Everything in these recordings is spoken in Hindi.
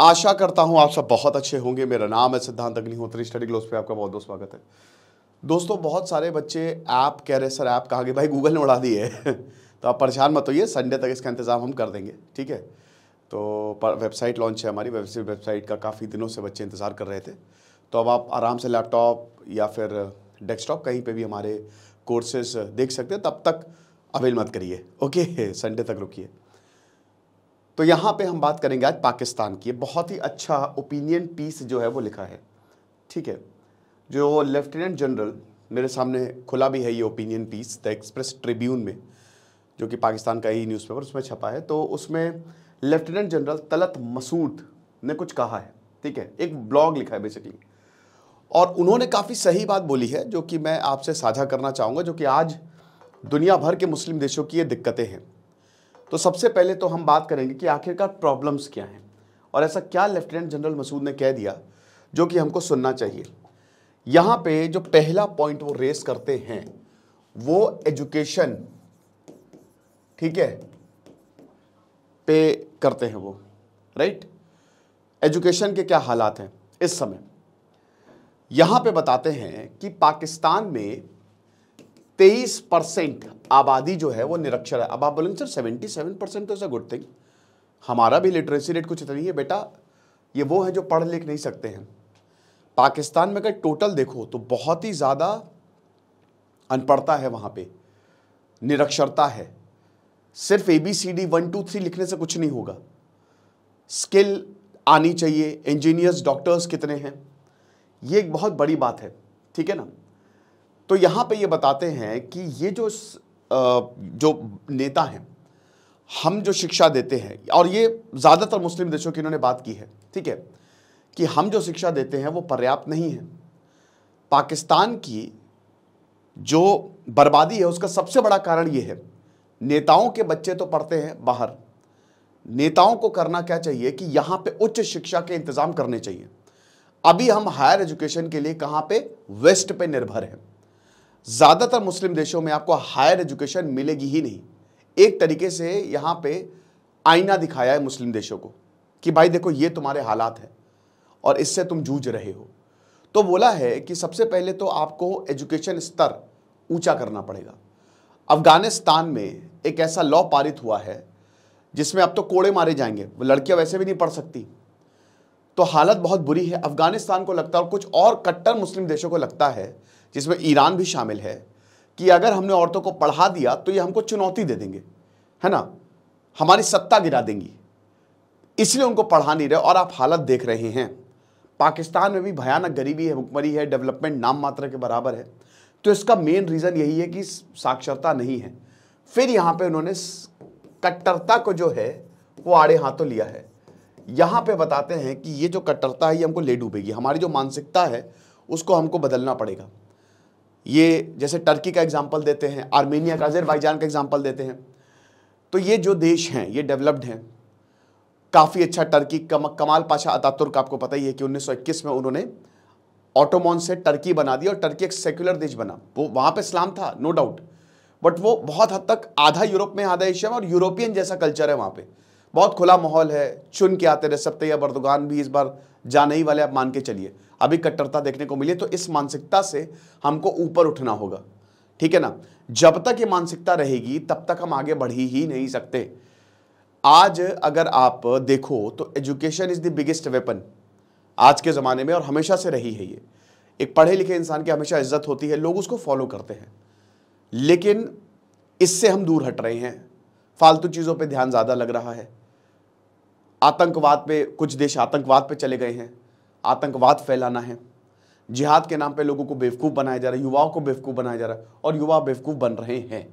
आशा करता हूं आप सब बहुत अच्छे होंगे मेरा नाम है सिद्धांत अग्निहोत्री स्टडी ग्लोस पे आपका बहुत बहुत स्वागत है दोस्तों बहुत सारे बच्चे ऐप कह रहे सर ऐप कहा गए भाई गूगल ने उड़ा दिए तो आप परेशान मत होइए संडे तक इसका इंतज़ाम हम कर देंगे ठीक है तो वेबसाइट लॉन्च है हमारी वेबसाइट का काफ़ी दिनों से बच्चे इंतज़ार कर रहे थे तो अब आप आराम से लैपटॉप या फिर डेस्कटॉप कहीं पे भी हमारे कोर्सेज देख सकते हैं तब तक अवेल मत करिए ओके संडे तक रुकिए तो यहाँ पे हम बात करेंगे आज पाकिस्तान की बहुत ही अच्छा ओपिनियन पीस जो है वो लिखा है ठीक है जो लेफ्टिनेंट जनरल मेरे सामने खुला भी है ये opinion piece the Express Tribune में जो कि पाकिस्तान का ही न्यूज़पेपर उसमें छपा है तो उसमें लेफ्टिनेंट जनरल तलत मसूद ने कुछ कहा है ठीक है एक ब्लॉग लिखा है बेसिकली और उन्होंने काफ़ी सही बात बोली है जो कि मैं आपसे साझा करना चाहूँगा जो कि आज दुनिया भर के मुस्लिम देशों की ये दिक्कतें हैं तो सबसे पहले तो हम बात करेंगे कि आखिरकार प्रॉब्लम्स क्या हैं और ऐसा क्या लेफ्टिनेंट जनरल मसूद ने कह दिया जो कि हमको सुनना चाहिए यहाँ पे जो पहला पॉइंट वो रेस करते हैं वो एजुकेशन ठीक है पे करते हैं वो राइट एजुकेशन के क्या हालात हैं इस समय यहाँ पे बताते हैं कि पाकिस्तान में तेईस परसेंट आबादी जो है वो निरक्षर है अब आप बोलेंगे सर सेवेंटी सेवन परसेंट तो ऐसा गुड थिंग हमारा भी लिटरेसी रेट कुछ इतना नहीं है बेटा ये वो है जो पढ़ लिख नहीं सकते हैं पाकिस्तान में अगर टोटल देखो तो बहुत ही ज़्यादा अनपढ़ता है वहाँ पे निरक्षरता है सिर्फ A B C D one two three लिखने से कुछ नहीं होगा स्किल आनी चाहिए इंजीनियर्स डॉक्टर्स कितने हैं ये एक बहुत बड़ी बात है ठीक है ना तो यहाँ पे ये बताते हैं कि ये जो जो नेता हैं हम जो शिक्षा देते हैं और ये ज़्यादातर मुस्लिम देशों की इन्होंने बात की है ठीक है कि हम जो शिक्षा देते हैं वो पर्याप्त नहीं है पाकिस्तान की जो बर्बादी है उसका सबसे बड़ा कारण ये है नेताओं के बच्चे तो पढ़ते हैं बाहर नेताओं को करना क्या चाहिए कि यहाँ पे उच्च शिक्षा के इंतज़ाम करने चाहिए अभी हम हायर एजुकेशन के लिए कहाँ पे वेस्ट पे निर्भर हैं ज़्यादातर मुस्लिम देशों में आपको हायर एजुकेशन मिलेगी ही नहीं एक तरीके से यहाँ पे आईना दिखाया है मुस्लिम देशों को कि भाई देखो ये तुम्हारे हालात हैं और इससे तुम जूझ रहे हो तो बोला है कि सबसे पहले तो आपको एजुकेशन स्तर ऊंचा करना पड़ेगा अफ़गानिस्तान में एक ऐसा लॉ पारित हुआ है जिसमें अब तो कोड़े मारे जाएंगे वो लड़कियाँ वैसे भी नहीं पढ़ सकती तो हालत बहुत बुरी है अफ़गानिस्तान को लगता है और कुछ और कट्टर मुस्लिम देशों को लगता है जिसमें ईरान भी शामिल है कि अगर हमने औरतों को पढ़ा दिया तो ये हमको चुनौती दे देंगे है ना हमारी सत्ता गिरा देंगी इसलिए उनको पढ़ा नहीं रहे और आप हालत देख रहे हैं पाकिस्तान में भी भयानक गरीबी है भुखमरी है डेवलपमेंट नाम मात्र के बराबर है तो इसका मेन रीज़न यही है कि साक्षरता नहीं है फिर यहाँ पे उन्होंने कट्टरता को जो है वो आड़े हाथों लिया है यहाँ पे बताते हैं कि ये जो कट्टरता है ये हमको ले डूबेगी हमारी जो मानसिकता है उसको हमको बदलना पड़ेगा ये जैसे टर्की का एग्ज़ाम्पल देते हैं आर्मेनिया का अजरबैजान का एग्ज़ाम्पल देते हैं तो ये जो देश हैं ये डेवलप्ड हैं काफ़ी अच्छा टर्की कम, कमाल पाशा अतातुर्क आपको पता ही है कि 1921 में उन्होंने ऑटोमॉन से टर्की बना दी और टर्की एक सेक्युलर देश बना वो वहाँ पर इस्लाम था नो डाउट बट वो बहुत हद तक आधा यूरोप में आधा एशिया में और यूरोपियन जैसा कल्चर है वहाँ पर बहुत खुला माहौल है चुन के आते रहे सब तैयार बर्दुगान भी इस बार जाने ही वाले आप मान के चलिए अभी कट्टरता देखने को मिली तो इस मानसिकता से हमको ऊपर उठना होगा ठीक है ना जब तक ये मानसिकता रहेगी तब तक हम आगे बढ़ ही नहीं सकते आज अगर आप देखो तो education is the biggest weapon आज के ज़माने में और हमेशा से रही है ये एक पढ़े लिखे इंसान की हमेशा इज्जत होती है लोग उसको फॉलो करते हैं लेकिन इससे हम दूर हट रहे हैं फालतू चीज़ों पे ध्यान ज़्यादा लग रहा है आतंकवाद पे कुछ देश आतंकवाद पे चले गए हैं आतंकवाद फैलाना है जिहाद के नाम पे लोगों को बेवकूफ़ बनाया जा रहा है युवाओं को बेवकूफ़ बनाया जा रहा है और युवा बेवकूफ़ बन रहे हैं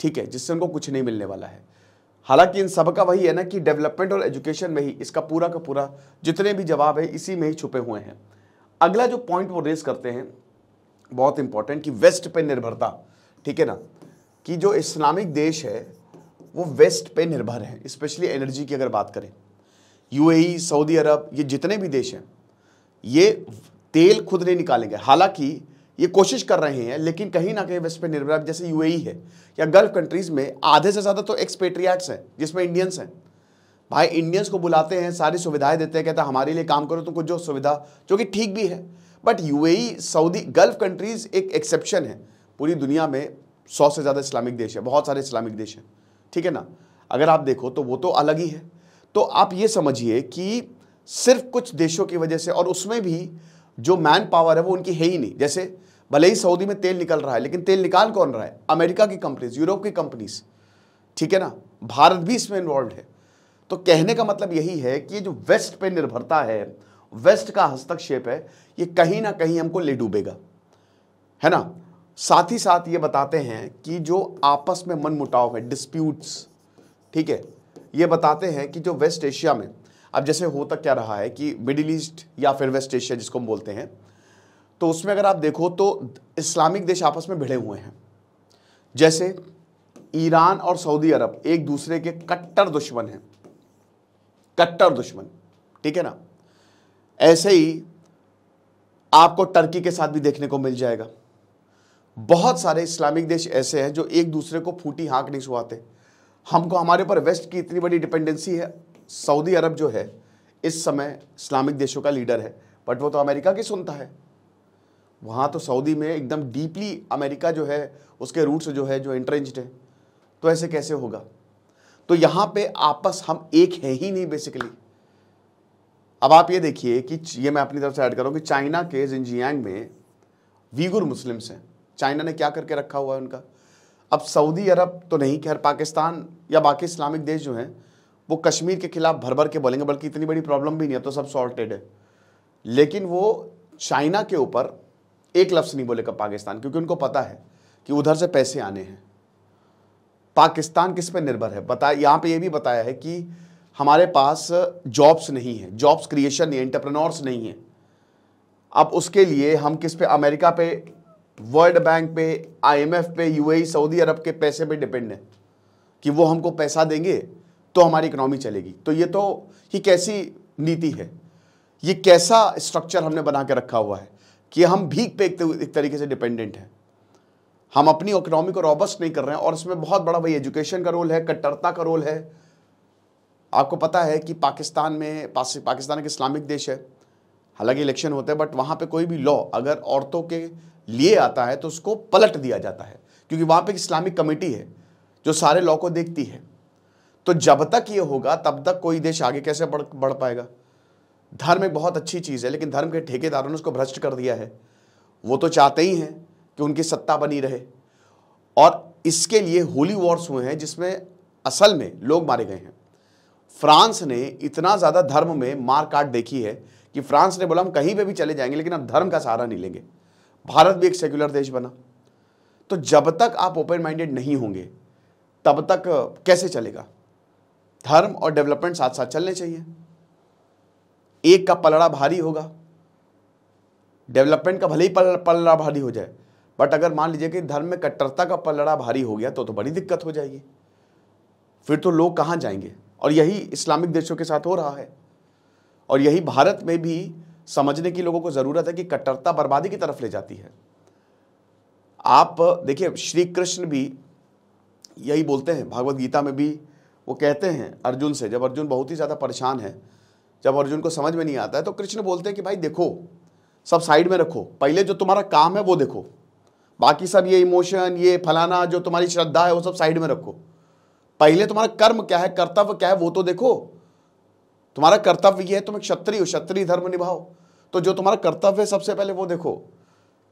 ठीक है जिससे उनको कुछ नहीं मिलने वाला है हालांकि इन सब का वही है ना कि डेवलपमेंट और एजुकेशन में ही इसका पूरा का पूरा जितने भी जवाब है इसी में ही छुपे हुए हैं अगला जो पॉइंट वो रेस करते हैं बहुत इंपॉर्टेंट कि वेस्ट पर निर्भरता ठीक है ना कि जो इस्लामिक देश है वो वेस्ट पर निर्भर है स्पेशली एनर्जी की अगर बात करें यूएई सऊदी अरब ये जितने भी देश हैं ये तेल खुद नहीं निकालेंगे हालांकि ये कोशिश कर रहे हैं लेकिन कहीं ना कहीं वेस्ट पे निर्भर जैसे यूएई है या गल्फ कंट्रीज़ में आधे से ज़्यादा तो एक्सपेट्रियाट्स हैं जिसमें इंडियंस हैं भाई इंडियंस को बुलाते हैं सारी सुविधाएं देते हैं कहते हैं हमारे लिए काम करो तुमको जो सुविधा जो कि ठीक भी है but UAE Saudi Gulf countries एक एक्सेप्शन है पूरी दुनिया में सौ से ज़्यादा इस्लामिक देश है बहुत सारे इस्लामिक देश हैं ठीक है ना अगर आप देखो तो वो तो अलग ही है तो आप ये समझिए कि सिर्फ कुछ देशों की वजह से और उसमें भी जो मैन पावर है वो उनकी है ही नहीं जैसे भले ही सऊदी में तेल निकल रहा है लेकिन तेल निकाल कौन रहा है अमेरिका की कंपनीज यूरोप की कंपनीज ठीक है ना भारत भी इसमें इन्वॉल्व है तो कहने का मतलब यही है कि ये जो वेस्ट पे निर्भरता है वेस्ट का हस्तक्षेप है ये कहीं ना कहीं हमको ले डूबेगा है ना साथ ही साथ ये बताते हैं कि जो आपस में मनमुटाव है डिस्प्यूट्स ठीक है ये बताते हैं कि जो वेस्ट एशिया में अब जैसे होता क्या रहा है कि मिडिल ईस्ट या फिर वेस्ट एशिया जिसको हम बोलते हैं तो उसमें अगर आप देखो तो इस्लामिक देश आपस में भिड़े हुए हैं जैसे ईरान और सऊदी अरब एक दूसरे के कट्टर दुश्मन हैं कट्टर दुश्मन ठीक है ना ऐसे ही आपको टर्की के साथ भी देखने को मिल जाएगा बहुत सारे इस्लामिक देश ऐसे हैं जो एक दूसरे को फूटी हाँक नहीं सुहाते हमको हमारे पर वेस्ट की इतनी बड़ी डिपेंडेंसी है सऊदी अरब जो है इस समय इस्लामिक देशों का लीडर है बट वो तो अमेरिका की सुनता है वहाँ तो सऊदी में एकदम डीपली अमेरिका जो है उसके रूट्स जो है जो इंटरेंज है तो ऐसे कैसे होगा तो यहाँ पे आपस हम एक है ही नहीं बेसिकली अब आप ये देखिए कि ये मैं अपनी तरफ से ऐड करूँ कि चाइना के जिनजियांग में वीगुर मुस्लिम्स हैं चाइना ने क्या करके रखा हुआ है उनका अब सऊदी अरब तो नहीं खैर पाकिस्तान या बाकी इस्लामिक देश जो हैं वो कश्मीर के खिलाफ भर भर के बोलेंगे बल्कि इतनी बड़ी प्रॉब्लम भी नहीं है तो सब सॉल्टेड है लेकिन वो चाइना के ऊपर एक लफ्ज़ नहीं बोलेगा पाकिस्तान क्योंकि उनको पता है कि उधर से पैसे आने हैं पाकिस्तान किस पे निर्भर है बता यहाँ पे ये भी बताया है कि हमारे पास जॉब्स नहीं है जॉब्स क्रिएशन नहीं है नहीं है अब उसके लिए हम किस पे अमेरिका पे वर्ल्ड बैंक पे आईएमएफ पे यूएई सऊदी अरब के पैसे पे डिपेंड है कि वो हमको पैसा देंगे तो हमारी इकोनॉमी चलेगी तो ये तो ये कैसी नीति है ये कैसा स्ट्रक्चर हमने बना के रखा हुआ है कि हम भीख पे एक, तरीके से डिपेंडेंट हैं हम अपनी इकोनॉमी को रॉबस्ट नहीं कर रहे हैं और इसमें बहुत बड़ा भाई एजुकेशन का रोल है कट्टरता का रोल है आपको पता है कि पाकिस्तान में पाकिस्तान एक इस्लामिक देश है हालांकि इलेक्शन होते हैं बट वहाँ पे कोई भी लॉ अगर औरतों के लिए आता है तो उसको पलट दिया जाता है क्योंकि वहाँ पर इस्लामिक कमेटी है जो सारे लॉ को देखती है तो जब तक ये होगा तब तक कोई देश आगे कैसे बढ़ बढ़ पाएगा धर्म एक बहुत अच्छी चीज़ है लेकिन धर्म के ठेकेदारों ने उसको भ्रष्ट कर दिया है वो तो चाहते ही हैं कि उनकी सत्ता बनी रहे और इसके लिए होली वॉर्स हुए हैं जिसमें असल में लोग मारे गए हैं फ्रांस ने इतना ज़्यादा धर्म में मार काट देखी है कि फ्रांस ने बोला हम कहीं पर भी चले जाएंगे लेकिन हम धर्म का सहारा नहीं लेंगे भारत भी एक सेक्युलर देश बना तो जब तक आप ओपन माइंडेड नहीं होंगे तब तक कैसे चलेगा धर्म और डेवलपमेंट साथ साथ चलने चाहिए एक का पलड़ा भारी होगा डेवलपमेंट का भले ही पलड़ा भारी हो जाए बट अगर मान लीजिए कि धर्म में कट्टरता का पलड़ा भारी हो गया तो तो बड़ी दिक्कत हो जाएगी फिर तो लोग कहाँ जाएंगे और यही इस्लामिक देशों के साथ हो रहा है और यही भारत में भी समझने की लोगों को ज़रूरत है कि कट्टरता बर्बादी की तरफ ले जाती है आप देखिए श्री कृष्ण भी यही बोलते हैं भागवत गीता में भी वो कहते हैं अर्जुन से जब अर्जुन बहुत ही ज़्यादा परेशान है जब अर्जुन को समझ में नहीं आता है तो कृष्ण बोलते हैं कि भाई देखो सब साइड में रखो पहले जो तुम्हारा काम है वो देखो बाकी सब ये इमोशन ये फलाना जो तुम्हारी श्रद्धा है वो सब साइड में रखो पहले तुम्हारा कर्म क्या है कर्तव्य क्या है वो तो देखो तुम्हारा कर्तव्य ये है तुम एक क्षत्रिय हो क्षत्रिय धर्म निभाओ तो जो तुम्हारा कर्तव्य है सबसे पहले वो देखो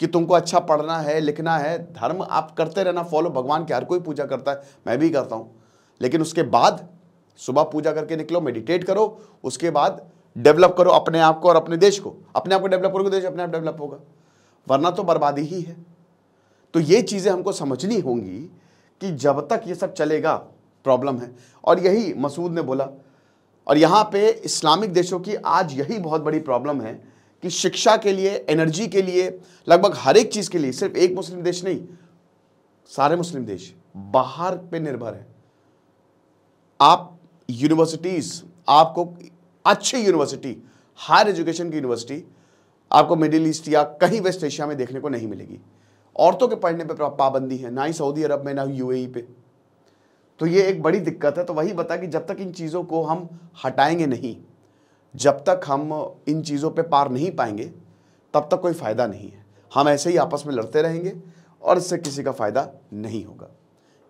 कि तुमको अच्छा पढ़ना है लिखना है धर्म आप करते रहना फॉलो भगवान की हर कोई पूजा करता है मैं भी करता हूँ लेकिन उसके बाद सुबह पूजा करके निकलो मेडिटेट करो उसके बाद डेवलप करो अपने आप को और अपने देश को अपने आप को डेवलप करोगे देश अपने आप डेवलप होगा वरना तो बर्बादी ही है तो ये चीज़ें हमको समझनी होंगी कि जब तक ये सब चलेगा प्रॉब्लम है और यही मसूद ने बोला और यहाँ पे इस्लामिक देशों की आज यही बहुत बड़ी प्रॉब्लम है कि शिक्षा के लिए एनर्जी के लिए लगभग हर एक चीज़ के लिए सिर्फ एक मुस्लिम देश नहीं सारे मुस्लिम देश बाहर पे निर्भर है आप यूनिवर्सिटीज़ आपको अच्छी यूनिवर्सिटी हायर एजुकेशन की यूनिवर्सिटी आपको मिडिल ईस्ट या कहीं वेस्ट एशिया में देखने को नहीं मिलेगी औरतों के पढ़ने पर पाबंदी है ना ही सऊदी अरब में ना ही यू e पे तो ये एक बड़ी दिक्कत है तो वही बता कि जब तक इन चीज़ों को हम हटाएंगे नहीं जब तक हम इन चीज़ों पे पार नहीं पाएंगे तब तक कोई फ़ायदा नहीं है हम ऐसे ही आपस में लड़ते रहेंगे और इससे किसी का फ़ायदा नहीं होगा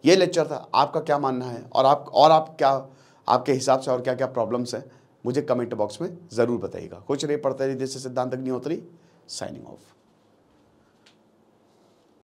ये लेक्चर था आपका क्या मानना है और आप और आप क्या आपके हिसाब से और क्या क्या प्रॉब्लम्स हैं मुझे कमेंट बॉक्स में ज़रूर बताइएगा कुछ नहीं पढ़ते रहिए जैसे सिद्धांत अग्निहोत्री साइनिंग ऑफ